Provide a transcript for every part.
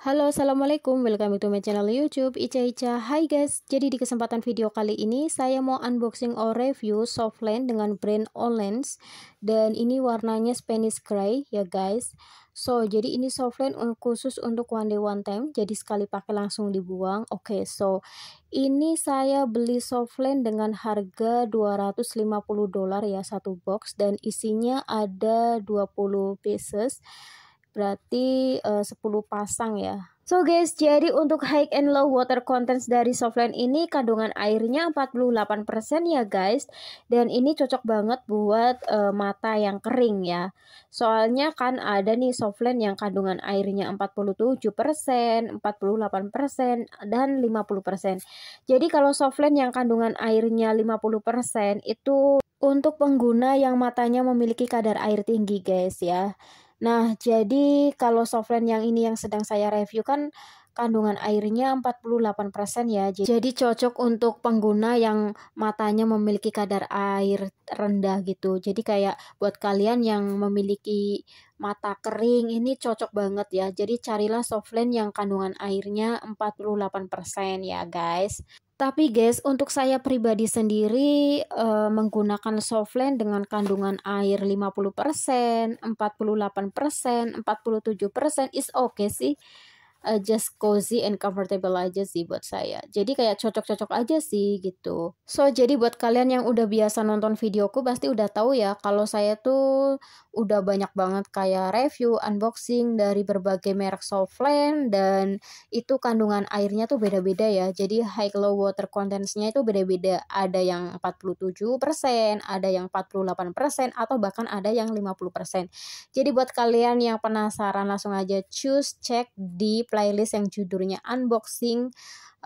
Halo assalamualaikum welcome to my channel youtube Ica Ica Hai guys jadi di kesempatan video kali ini saya mau unboxing or review soft lens dengan brand Olens dan ini warnanya Spanish Grey ya guys so jadi ini soft lens khusus untuk one day one time jadi sekali pakai langsung dibuang oke okay, so ini saya beli soft lens dengan harga 250 dolar ya satu box dan isinya ada 20 pieces berarti eh, uh, 10 pasang ya. So guys, jadi untuk high and low water contents dari Softland ini kandungan airnya 48% ya guys. Dan ini cocok banget buat uh, mata yang kering ya. Soalnya kan ada nih Softland yang kandungan airnya 47%, 48%, dan 50%. Jadi kalau Softland yang kandungan airnya 50% itu untuk pengguna yang matanya memiliki kadar air tinggi guys ya. Nah, jadi kalau softland yang ini yang sedang saya review kan kandungan airnya 48% ya. Jadi cocok untuk pengguna yang matanya memiliki kadar air rendah gitu. Jadi kayak buat kalian yang memiliki mata kering ini cocok banget ya. Jadi carilah softland yang kandungan airnya 48% ya guys. Tapi guys, untuk saya pribadi sendiri e, menggunakan softland dengan kandungan air 50%, 48%, 47% is oke okay sih uh, just cozy and comfortable aja sih buat saya. Jadi kayak cocok-cocok aja sih gitu. So jadi buat kalian yang udah biasa nonton videoku pasti udah tahu ya kalau saya tuh udah banyak banget kayak review, unboxing dari berbagai merek softland dan itu kandungan airnya tuh beda-beda ya. Jadi high low water contentsnya itu beda-beda. Ada yang 47%, ada yang 48% atau bahkan ada yang 50%. Jadi buat kalian yang penasaran langsung aja choose check di playlist yang judulnya unboxing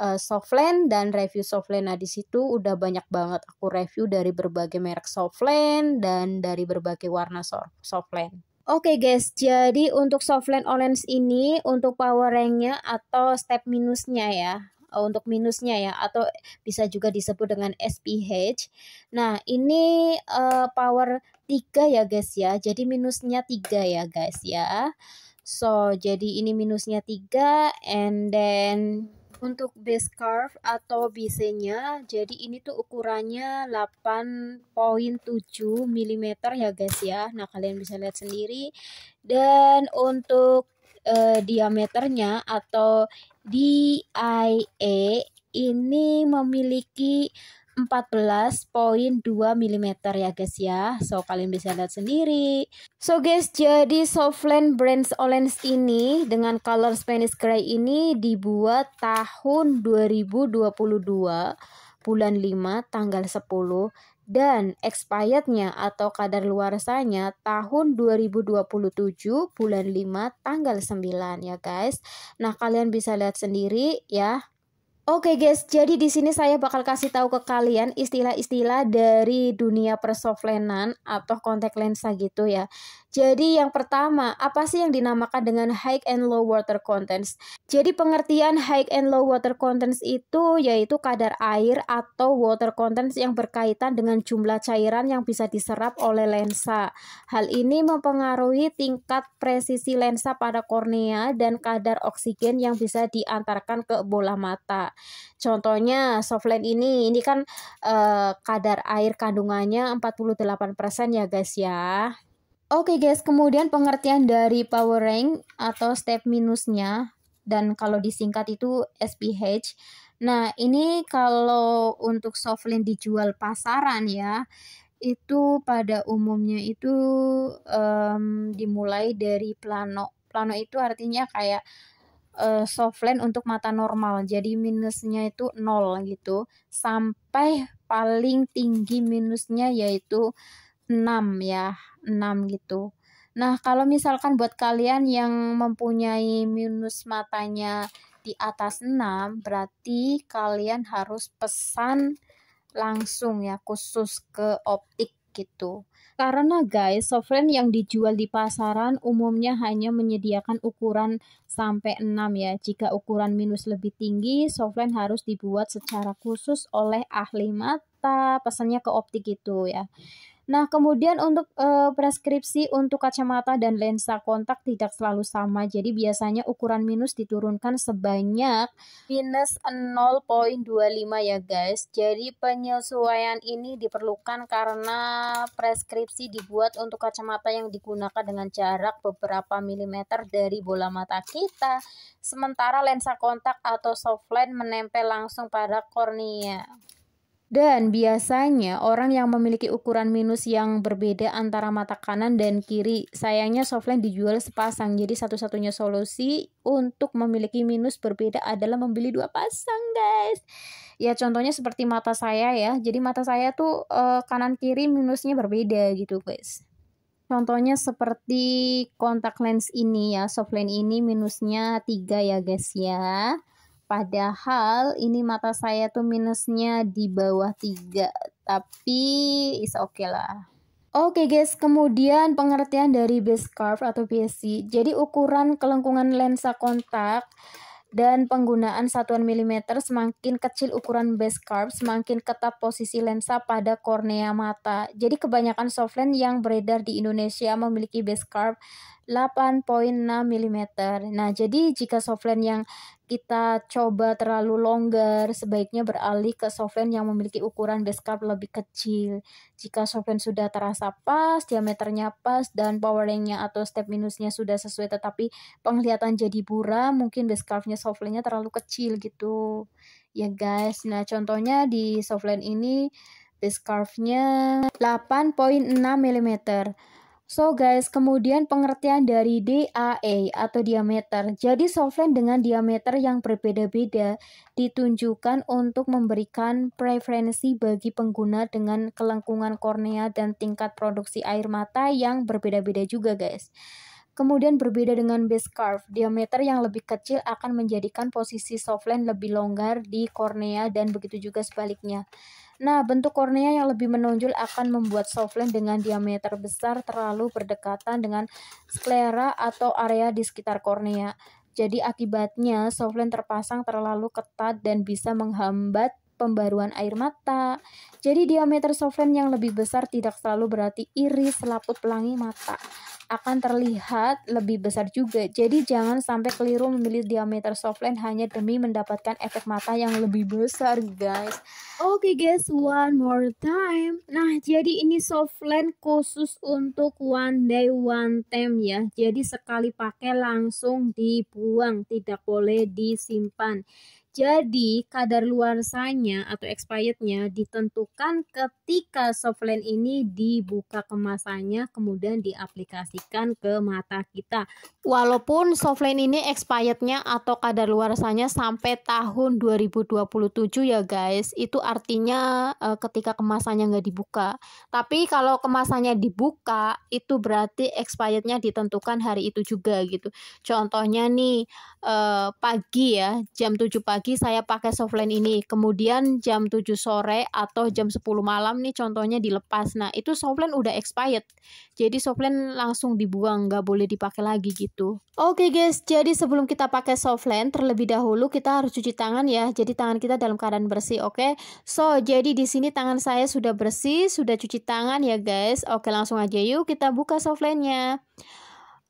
uh, eh, softland dan review softland. Nah, di situ udah banyak banget aku review dari berbagai merek softland dan dari berbagai warna softland. Oke okay guys, jadi untuk softland orange ini untuk power ranknya atau step minusnya ya eh, untuk minusnya ya atau bisa juga disebut dengan SPH. Nah, ini uh, power 3 ya guys ya. Jadi minusnya 3 ya guys ya. So, jadi ini minusnya 3 and then untuk base curve atau BC-nya, jadi ini tuh ukurannya 8.7 mm ya guys ya. Nah, kalian bisa lihat sendiri. Dan untuk uh, diameternya atau DIA e ini memiliki 14.2 mm ya guys ya so kalian bisa lihat sendiri so guys jadi Softland Brands Olens ini dengan color Spanish Gray ini dibuat tahun 2022 bulan 5 tanggal 10 dan expirednya atau kadar luarsanya tahun 2027 bulan 5 tanggal 9 ya guys nah kalian bisa lihat sendiri ya Oke okay guys, jadi di sini saya bakal kasih tahu ke kalian istilah-istilah dari dunia persoflenan atau kontak lensa gitu ya. Jadi yang pertama, apa sih yang dinamakan dengan high and low water contents? Jadi pengertian high and low water contents itu yaitu kadar air atau water contents yang berkaitan dengan jumlah cairan yang bisa diserap oleh lensa. Hal ini mempengaruhi tingkat presisi lensa pada kornea dan kadar oksigen yang bisa diantarkan ke bola mata. Contohnya soft lens ini, ini kan eh, kadar air kandungannya 48% ya guys ya. Oke okay guys, kemudian pengertian dari power rank atau step minusnya dan kalau disingkat itu SPH. Nah, ini kalau untuk softlink dijual pasaran ya, itu pada umumnya itu um, dimulai dari plano. Plano itu artinya kayak uh, eh, softland untuk mata normal. Jadi minusnya itu nol gitu. Sampai paling tinggi minusnya yaitu 6 ya, 6 gitu. Nah, kalau misalkan buat kalian yang mempunyai minus matanya di atas 6, berarti kalian harus pesan langsung ya, khusus ke optik gitu. Karena guys, sovereign yang dijual di pasaran umumnya hanya menyediakan ukuran sampai 6 ya. Jika ukuran minus lebih tinggi, sovereign harus dibuat secara khusus oleh ahli mata, pesannya ke optik gitu ya. Nah, kemudian untuk e, preskripsi untuk kacamata dan lensa kontak tidak selalu sama. Jadi biasanya ukuran minus diturunkan sebanyak minus 0.25 ya guys. Jadi penyesuaian ini diperlukan karena preskripsi dibuat untuk kacamata yang digunakan dengan jarak beberapa milimeter dari bola mata kita. Sementara lensa kontak atau soft lens menempel langsung pada kornea. Dan biasanya orang yang memiliki ukuran minus yang berbeda antara mata kanan dan kiri, sayangnya softline dijual sepasang. Jadi satu-satunya solusi untuk memiliki minus berbeda adalah membeli dua pasang, guys. Ya contohnya seperti mata saya ya. Jadi mata saya tuh eh, kanan kiri minusnya berbeda gitu, guys. Contohnya seperti kontak lens ini ya, softline ini minusnya 3 ya, guys ya. Padahal ini mata saya tuh minusnya di bawah 3, tapi is oke okay lah. Oke okay guys, kemudian pengertian dari base curve atau BSC. Jadi ukuran kelengkungan lensa kontak dan penggunaan satuan milimeter semakin kecil ukuran base curve semakin ketat posisi lensa pada kornea mata. Jadi kebanyakan soft lens yang beredar di Indonesia memiliki base curve 8.6 mm. Nah, jadi jika soft lens yang kita coba terlalu longgar, sebaiknya beralih ke softline yang memiliki ukuran beskap lebih kecil. Jika softline sudah terasa pas, diameternya pas, dan power poweringnya atau step minusnya sudah sesuai tetapi penglihatan jadi buram, mungkin beskapnya softline-nya terlalu kecil gitu. Ya guys, nah contohnya di softline ini beskapnya 8.6 mm. So guys, kemudian pengertian dari DAA e atau diameter. Jadi softline dengan diameter yang berbeda-beda ditunjukkan untuk memberikan preferensi bagi pengguna dengan kelengkungan kornea dan tingkat produksi air mata yang berbeda-beda juga guys. Kemudian berbeda dengan base curve, diameter yang lebih kecil akan menjadikan posisi softline lebih longgar di kornea dan begitu juga sebaliknya. Nah, bentuk kornea yang lebih menonjol akan membuat soft lens dengan diameter besar terlalu berdekatan dengan sklera atau area di sekitar kornea. Jadi akibatnya soft lens terpasang terlalu ketat dan bisa menghambat pembaruan air mata. Jadi diameter soft lens yang lebih besar tidak selalu berarti iris selaput pelangi mata akan terlihat lebih besar juga. Jadi jangan sampai keliru memilih diameter softlens hanya demi mendapatkan efek mata yang lebih besar, guys. Oke okay, guys, one more time. Nah, jadi ini softlens khusus untuk one day one time ya. Jadi sekali pakai langsung dibuang, tidak boleh disimpan. Jadi, kadar luarsanya atau expirednya ditentukan ketika softlens ini dibuka kemasannya kemudian diaplikasikan ke mata kita. Walaupun softlens ini expirednya atau kadar luarsanya sampai tahun 2027 ya guys, itu artinya eh, ketika kemasannya nggak dibuka. Tapi kalau kemasannya dibuka, itu berarti expirednya ditentukan hari itu juga gitu. Contohnya nih eh, pagi ya, jam 7 pagi pagi saya pakai softline ini, kemudian jam 7 sore atau jam 10 malam nih contohnya dilepas. Nah, itu softline udah expired. Jadi softline langsung dibuang, nggak boleh dipakai lagi gitu. Oke okay guys, jadi sebelum kita pakai softline, terlebih dahulu kita harus cuci tangan ya. Jadi tangan kita dalam keadaan bersih, oke? Okay? So, jadi di sini tangan saya sudah bersih, sudah cuci tangan ya guys. Oke, langsung aja yuk kita buka softline-nya.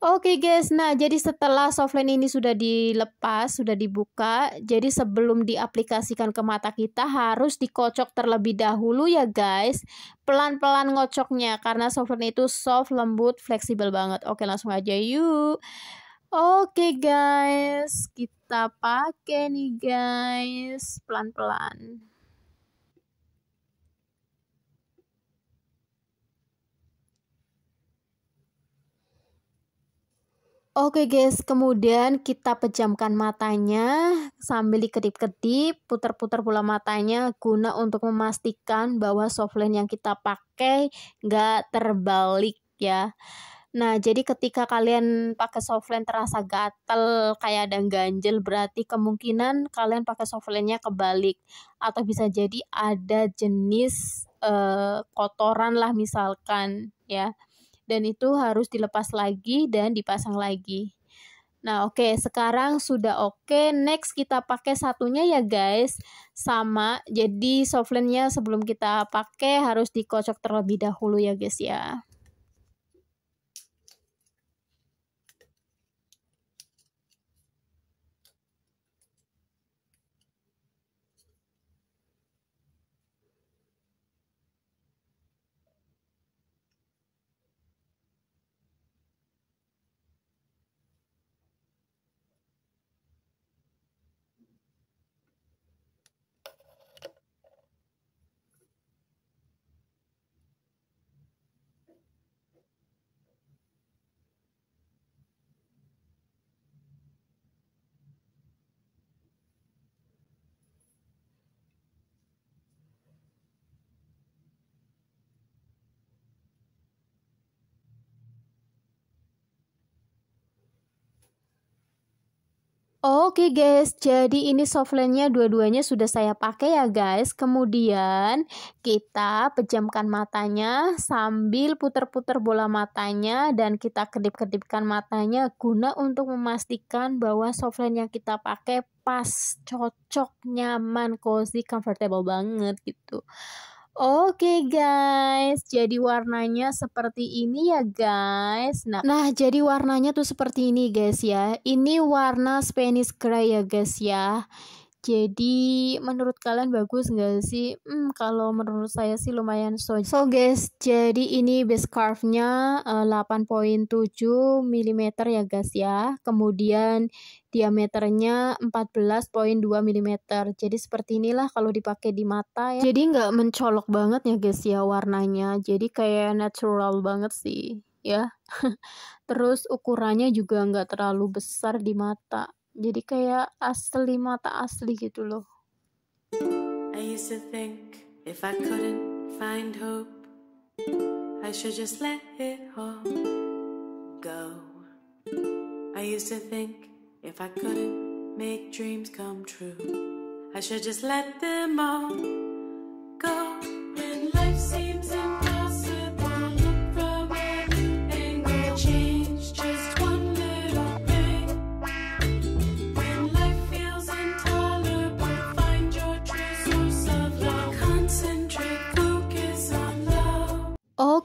Oke okay guys, nah jadi setelah softlens ini sudah dilepas, sudah dibuka, jadi sebelum diaplikasikan ke mata kita harus dikocok terlebih dahulu ya guys. Pelan-pelan ngocoknya karena softlens itu soft, lembut, fleksibel banget. Oke langsung aja yuk. Oke okay guys, kita pakai nih guys, pelan-pelan. Oke guys, kemudian kita pejamkan matanya sambil dikedip-kedip, putar-putar pula matanya guna untuk memastikan bahwa softline yang kita pakai nggak terbalik ya. Nah, jadi ketika kalian pakai softline terasa gatel, kayak ada ganjel, berarti kemungkinan kalian pakai softlensnya kebalik. Atau bisa jadi ada jenis eh, kotoran lah misalkan ya dan itu harus dilepas lagi dan dipasang lagi. Nah, oke, okay, sekarang sudah oke. Okay. Next kita pakai satunya ya, guys. Sama, jadi softlensnya sebelum kita pakai harus dikocok terlebih dahulu ya, guys ya. Oke okay guys, jadi ini softlensnya dua-duanya sudah saya pakai ya guys. Kemudian kita pejamkan matanya sambil putar-putar bola matanya dan kita kedip-kedipkan matanya guna untuk memastikan bahwa softlens yang kita pakai pas, cocok, nyaman, cozy, comfortable banget gitu. Oke guys, jadi warnanya seperti ini ya guys. Nah, nah jadi warnanya tuh seperti ini guys ya. Ini warna Spanish Grey ya guys ya. Jadi menurut kalian bagus nggak sih? Hmm, kalau menurut saya sih lumayan so. So guys, jadi ini base scarf nya uh, 8.7 mm ya guys ya. Kemudian diameternya 14.2 mm. Jadi seperti inilah kalau dipakai di mata ya. Jadi nggak mencolok banget ya guys ya warnanya. Jadi kayak natural banget sih ya. Terus ukurannya juga nggak terlalu besar di mata jadi kayak asli mata asli gitu loh I used to think if I couldn't find hope I should just let it all go I used to think if I couldn't make dreams come true I should just let them all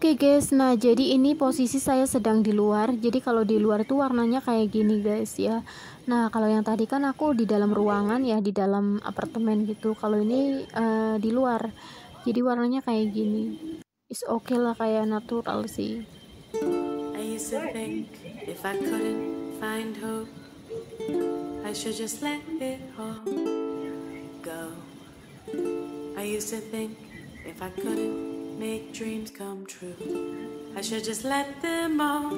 Oke guys, nah jadi ini posisi saya sedang di luar. Jadi kalau di luar tuh warnanya kayak gini guys ya. Nah kalau yang tadi kan aku di dalam ruangan ya, di dalam apartemen gitu. Kalau ini uh, di luar, jadi warnanya kayak gini. Is oke okay lah kayak natural sih. I used to think if I couldn't find hope, I should just let it all go. I used to think if I couldn't make dreams come true. I should just let them all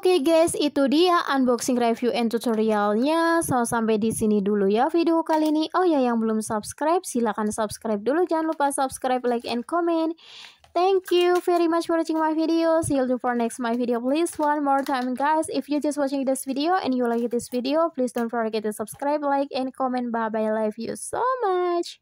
Oke okay guys, itu dia unboxing review and tutorialnya. So sampai di sini dulu ya video kali ini. Oh ya yang belum subscribe silahkan subscribe dulu. Jangan lupa subscribe, like and comment. Thank you very much for watching my video. See you for next my video. Please one more time guys. If you just watching this video and you like this video, please don't forget to subscribe, like and comment. Bye bye. Love you so much.